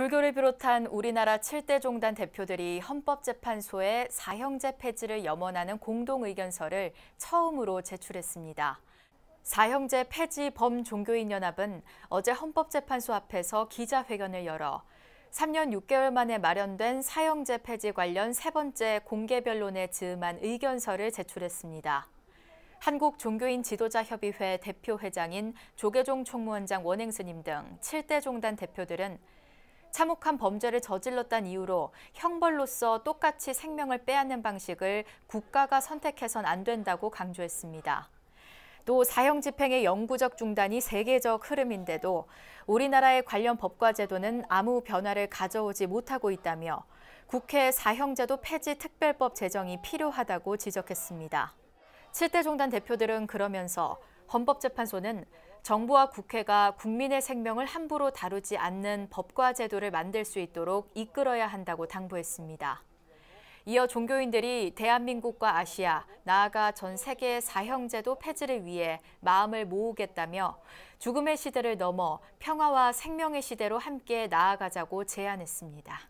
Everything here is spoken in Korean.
불교를 비롯한 우리나라 7대 종단 대표들이 헌법재판소에 사형제 폐지를 염원하는 공동의견서를 처음으로 제출했습니다. 사형제 폐지 범종교인연합은 어제 헌법재판소 앞에서 기자회견을 열어 3년 6개월 만에 마련된 사형제 폐지 관련 세 번째 공개변론에 즈음한 의견서를 제출했습니다. 한국종교인지도자협의회 대표회장인 조계종 총무원장 원행스님 등 7대 종단 대표들은 참혹한 범죄를 저질렀다는 이유로 형벌로서 똑같이 생명을 빼앗는 방식을 국가가 선택해선 안 된다고 강조했습니다. 또 사형 집행의 영구적 중단이 세계적 흐름인데도 우리나라의 관련 법과 제도는 아무 변화를 가져오지 못하고 있다며 국회 사형제도 폐지 특별법 제정이 필요하다고 지적했습니다. 7대 종단 대표들은 그러면서 헌법재판소는 정부와 국회가 국민의 생명을 함부로 다루지 않는 법과 제도를 만들 수 있도록 이끌어야 한다고 당부했습니다. 이어 종교인들이 대한민국과 아시아, 나아가 전세계 사형제도 폐지를 위해 마음을 모으겠다며 죽음의 시대를 넘어 평화와 생명의 시대로 함께 나아가자고 제안했습니다.